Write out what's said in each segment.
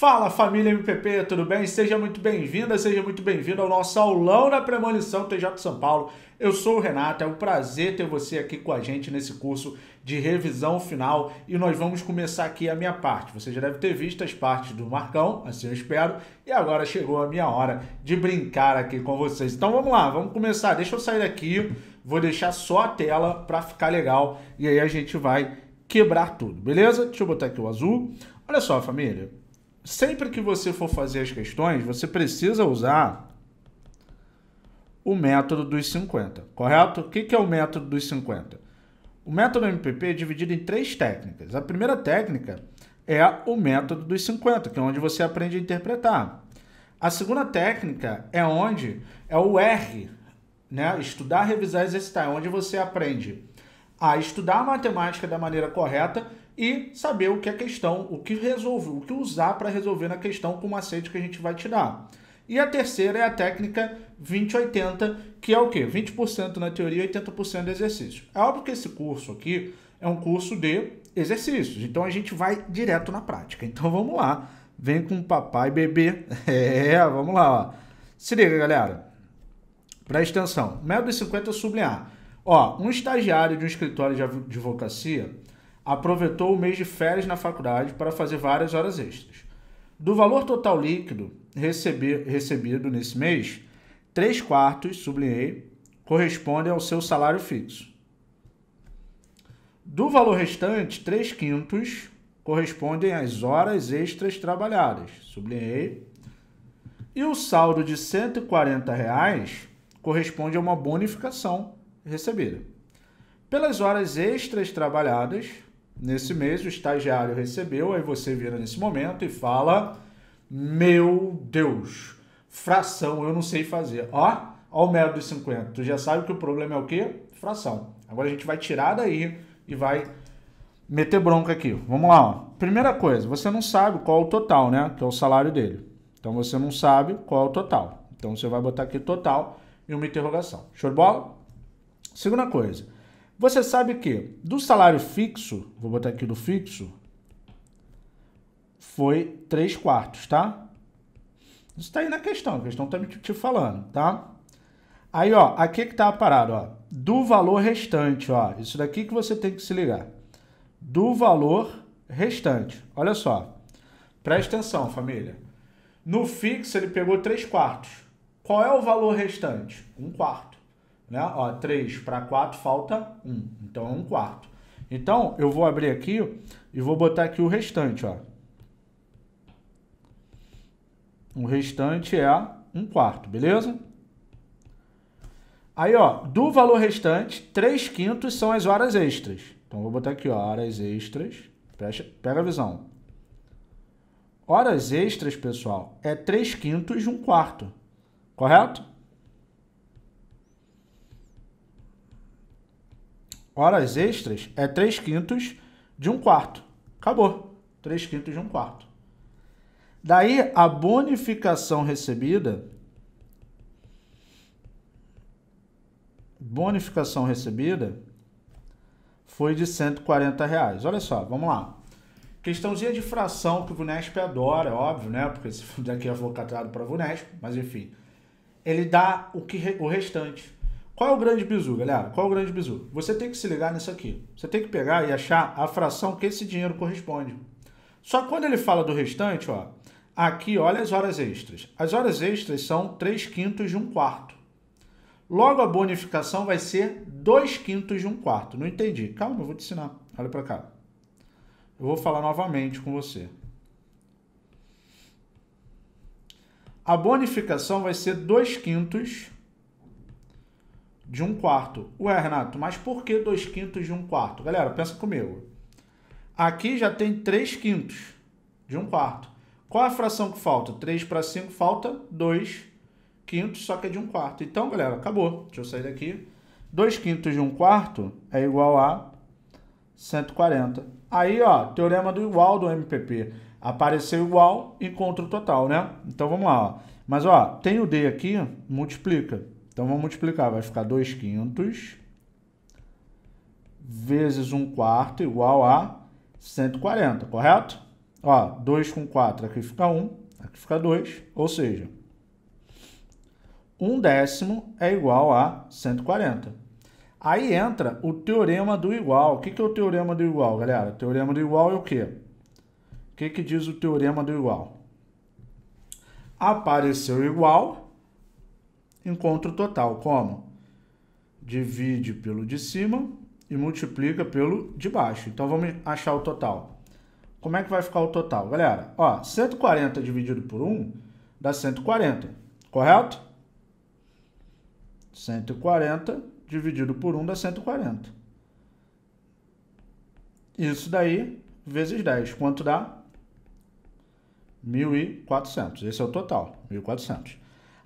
Fala família MPP, tudo bem? Seja muito bem-vinda, seja muito bem-vindo ao nosso aulão da premonição TJ São Paulo. Eu sou o Renato, é um prazer ter você aqui com a gente nesse curso de revisão final e nós vamos começar aqui a minha parte. Você já deve ter visto as partes do Marcão, assim eu espero, e agora chegou a minha hora de brincar aqui com vocês. Então vamos lá, vamos começar. Deixa eu sair daqui, vou deixar só a tela para ficar legal e aí a gente vai quebrar tudo, beleza? Deixa eu botar aqui o azul. Olha só, família, sempre que você for fazer as questões, você precisa usar o método dos 50, correto? O que é o método dos 50? O método MPP é dividido em três técnicas. A primeira técnica é o método dos 50, que é onde você aprende a interpretar. A segunda técnica é onde é o R, né? Estudar, revisar, exercitar, é onde você aprende a estudar a matemática da maneira correta e saber o que é questão, o que resolver, o que usar para resolver na questão com o macete que a gente vai te dar. E a terceira é a técnica 20-80, que é o quê? 20% na teoria e 80% de exercício. É óbvio que esse curso aqui é um curso de exercícios, então a gente vai direto na prática. Então vamos lá, vem com papai bebê. É, vamos lá. Ó. Se liga, galera. Presta atenção. Método 50 sublinhar. Ó, um estagiário de um escritório de advocacia aproveitou o mês de férias na faculdade para fazer várias horas extras. Do valor total líquido receber, recebido nesse mês, 3 quartos, sublinhei, correspondem ao seu salário fixo. Do valor restante, 3 quintos correspondem às horas extras trabalhadas, sublinhei. E o saldo de R$ 140,00 reais corresponde a uma bonificação recebida. Pelas horas extras trabalhadas, Nesse mês, o estagiário recebeu, aí você vira nesse momento e fala: Meu Deus, fração eu não sei fazer. Ó, ó o método de 50. Tu já sabe que o problema é o quê? Fração. Agora a gente vai tirar daí e vai meter bronca aqui. Vamos lá, ó. Primeira coisa, você não sabe qual é o total, né? Que é o salário dele. Então você não sabe qual é o total. Então você vai botar aqui total e uma interrogação. Show de bola? Segunda coisa. Você sabe que do salário fixo, vou botar aqui do fixo, foi 3 quartos, tá? Isso está aí na questão, a questão está me te falando, tá? Aí, ó, aqui que tá a parada, ó. Do valor restante, ó. Isso daqui que você tem que se ligar. Do valor restante. Olha só. Presta atenção, família. No fixo, ele pegou 3 quartos. Qual é o valor restante? 1 um quarto. Né? Ó, 3 para 4 falta 1. Então é 1 quarto. Então eu vou abrir aqui e vou botar aqui o restante. Ó. O restante é 1 quarto, beleza? Aí, ó, do valor restante, 3 quintos são as horas extras. Então vou botar aqui, ó, horas extras. fecha pega a visão. Horas extras, pessoal, é 3 quintos de um quarto. Correto? Horas extras é 3 quintos de um quarto. Acabou. 3 quintos de um quarto. Daí a bonificação recebida. Bonificação recebida foi de 140 reais. Olha só, vamos lá. Questãozinha de fração que o Vunesp adora, é óbvio, né? Porque esse daqui é avocatado para Vunesp, mas enfim. Ele dá o, que, o restante. Qual é o grande bizu, galera? Qual é o grande bizu? Você tem que se ligar nisso aqui. Você tem que pegar e achar a fração que esse dinheiro corresponde. Só quando ele fala do restante, ó, aqui olha as horas extras. As horas extras são 3 quintos de um quarto. Logo, a bonificação vai ser 2 quintos de um quarto. Não entendi. Calma, eu vou te ensinar. Olha para cá. Eu vou falar novamente com você. A bonificação vai ser 2 quintos de um quarto. Ué, Renato, mas por que dois quintos de um quarto? Galera, pensa comigo. Aqui já tem três quintos de um quarto. Qual é a fração que falta? 3 para 5 falta 2 quintos, só que é de um quarto. Então, galera, acabou. Deixa eu sair daqui. 2 quintos de um quarto é igual a 140. Aí, ó, teorema do igual do MPP. Apareceu igual, encontro o total, né? Então, vamos lá, ó. Mas, ó, tem o D aqui, multiplica. Então vamos multiplicar, vai ficar 2 quintos vezes 1 um quarto igual a 140, correto? Ó, 2 com 4 aqui fica 1, um, aqui fica 2, ou seja, 1 um décimo é igual a 140. Aí entra o teorema do igual. O que, que é o teorema do igual, galera? O teorema do igual é o quê? O que, que diz o teorema do igual? Apareceu igual, encontro total. Como? Divide pelo de cima e multiplica pelo de baixo. Então vamos achar o total. Como é que vai ficar o total? Galera, ó, 140 dividido por 1 dá 140, correto? 140 dividido por 1 dá 140. Isso daí vezes 10. Quanto dá? 1.400. Esse é o total, 1.400.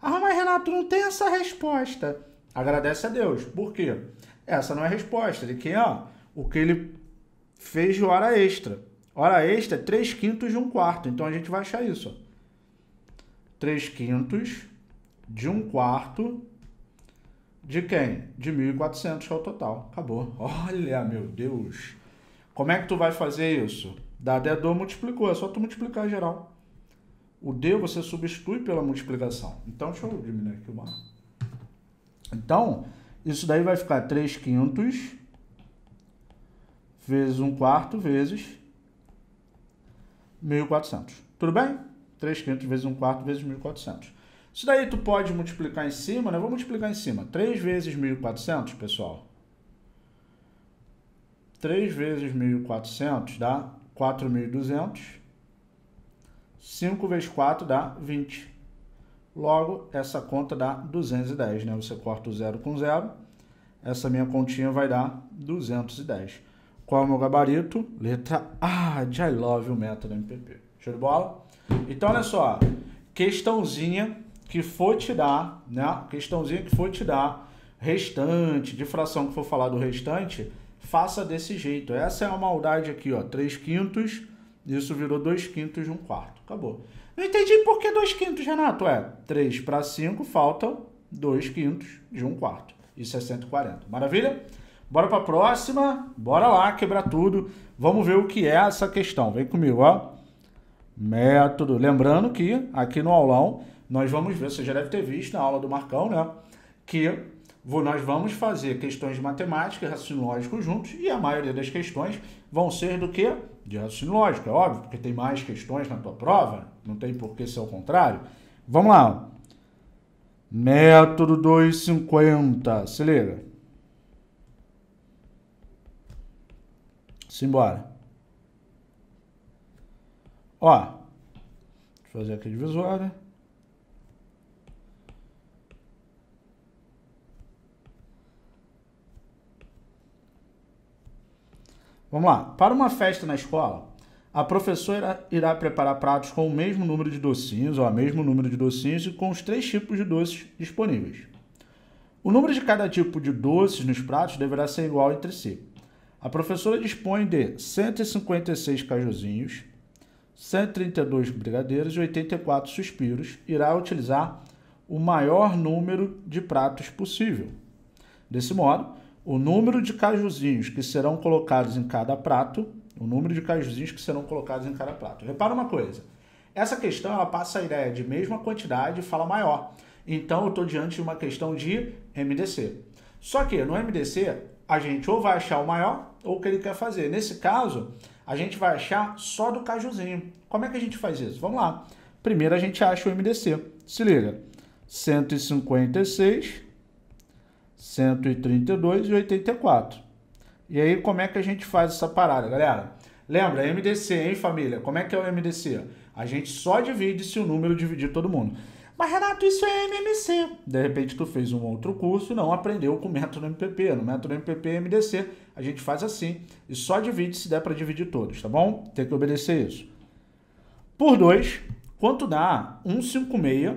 Ah, mas Renato, não tem essa resposta. Agradece a Deus. Por quê? Essa não é a resposta de quem? ó, o que ele fez de hora extra. Hora extra é 3 quintos de um quarto. Então a gente vai achar isso. 3 quintos de um quarto de quem? De 1.400, que é o total. Acabou. Olha, meu Deus. Como é que tu vai fazer isso? Dadé dedo multiplicou. É só tu multiplicar geral. O D você substitui pela multiplicação. Então, deixa eu diminuir aqui o mar. Então, isso daí vai ficar 3 quintos vezes 1 quarto vezes 1.400. Tudo bem? 3 quintos vezes 1 quarto vezes 1.400. Isso daí tu pode multiplicar em cima, né? Vou multiplicar em cima. 3 vezes 1.400, pessoal. 3 vezes 1.400 dá 4.200 5 vezes 4 dá 20. Logo, essa conta dá 210, né? Você corta o zero com zero. Essa minha continha vai dar 210. Qual é o meu gabarito? Letra A de I Love o método MPP. Show de bola? Então, olha só. Questãozinha que for te dar, né? Questãozinha que for te dar restante, de fração que for falar do restante, faça desse jeito. Essa é a maldade aqui, ó. 3 quintos isso virou dois quintos de um quarto. Acabou. Não entendi por que dois quintos, Renato. É, 3 para 5 faltam 2 quintos de um quarto. Isso é 140. Maravilha? Bora para a próxima. Bora lá quebrar tudo. Vamos ver o que é essa questão. Vem comigo, ó. Método. Lembrando que aqui no aulão nós vamos ver, você já deve ter visto na aula do Marcão, né? Que nós vamos fazer questões de matemática e raciocínio lógico juntos, e a maioria das questões vão ser do que? De raciocínio lógico, é óbvio, porque tem mais questões na tua prova, não tem por que ser o contrário. Vamos lá. Método 250, se liga. Simbora. Ó, deixa eu fazer aqui de visual, né? Vamos lá. Para uma festa na escola, a professora irá preparar pratos com o mesmo número de docinhos, ou a mesmo número de docinhos, e com os três tipos de doces disponíveis. O número de cada tipo de doces nos pratos deverá ser igual entre si. A professora dispõe de 156 cajuzinhos, 132 brigadeiros e 84 suspiros. Irá utilizar o maior número de pratos possível. Desse modo, o número de cajuzinhos que serão colocados em cada prato, o número de cajuzinhos que serão colocados em cada prato. Repara uma coisa, essa questão ela passa a ideia de mesma quantidade e fala maior. Então eu estou diante de uma questão de MDC. Só que no MDC a gente ou vai achar o maior ou o que ele quer fazer. Nesse caso, a gente vai achar só do cajuzinho. Como é que a gente faz isso? Vamos lá. Primeiro a gente acha o MDC. Se liga. 156 132 e 84. E aí, como é que a gente faz essa parada, galera? Lembra, é MDC, hein, família? Como é que é o MDC? A gente só divide se o número dividir todo mundo. Mas, Renato, isso é MMC. De repente, tu fez um outro curso e não aprendeu com o método MPP. No método MPP e MDC, a gente faz assim. E só divide se der para dividir todos, tá bom? Tem que obedecer isso. Por 2, quanto dá 156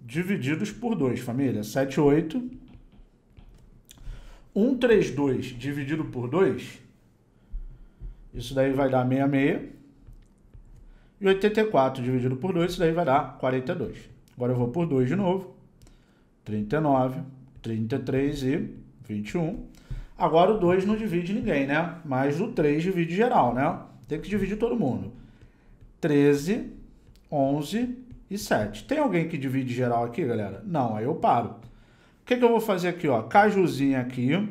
divididos por 2, família? 78 132 dividido por 2, isso daí vai dar 66. E 84 dividido por 2, isso daí vai dar 42. Agora eu vou por 2 de novo. 39, 33 e 21. Agora o 2 não divide ninguém, né? Mas o 3 divide geral, né? Tem que dividir todo mundo. 13, 11 e 7. Tem alguém que divide geral aqui, galera? Não, aí eu paro que, que eu vou fazer aqui? Ó? Cajuzinho aqui,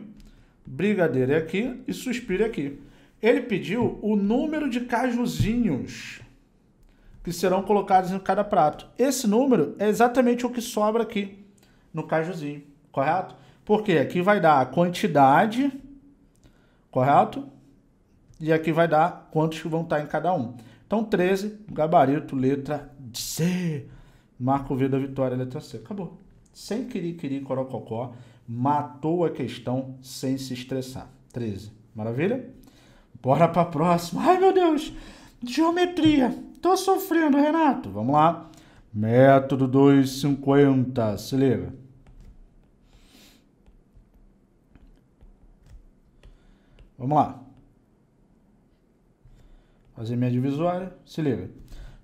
brigadeiro aqui e suspiro aqui. Ele pediu o número de cajuzinhos que serão colocados em cada prato. Esse número é exatamente o que sobra aqui no cajuzinho, correto? Porque aqui vai dar a quantidade, correto? E aqui vai dar quantos vão estar em cada um. Então, 13, gabarito, letra C. Marco V da vitória, letra C. Acabou sem querer, querer, corococó, matou a questão sem se estressar. 13. Maravilha? Bora para a próxima. Ai, meu Deus! Geometria. Tô sofrendo, Renato. Vamos lá. Método 250. Se liga. Vamos lá. Fazer minha divisória. Se liga.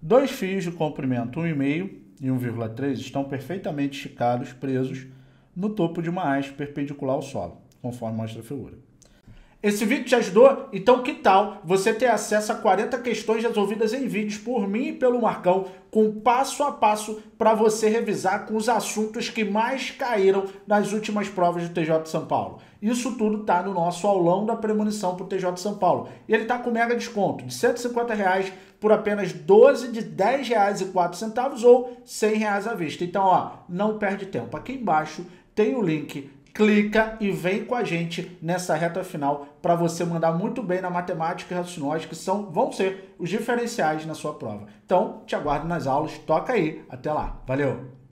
Dois fios de comprimento 1,5 e 1,3 estão perfeitamente esticados, presos no topo de uma haste perpendicular ao solo, conforme mostra a figura. Esse vídeo te ajudou? Então que tal você ter acesso a 40 questões resolvidas em vídeos por mim e pelo Marcão, com passo a passo para você revisar com os assuntos que mais caíram nas últimas provas do TJ de São Paulo. Isso tudo está no nosso aulão da premonição para o TJ de São Paulo. E ele está com mega desconto de 150 reais por apenas 12 de 10 reais e 4 centavos ou 100 reais à vista. Então, ó, não perde tempo. Aqui embaixo tem o link clica e vem com a gente nessa reta final para você mandar muito bem na matemática e raciocínio, que são, vão ser os diferenciais na sua prova. Então, te aguardo nas aulas, toca aí, até lá, valeu!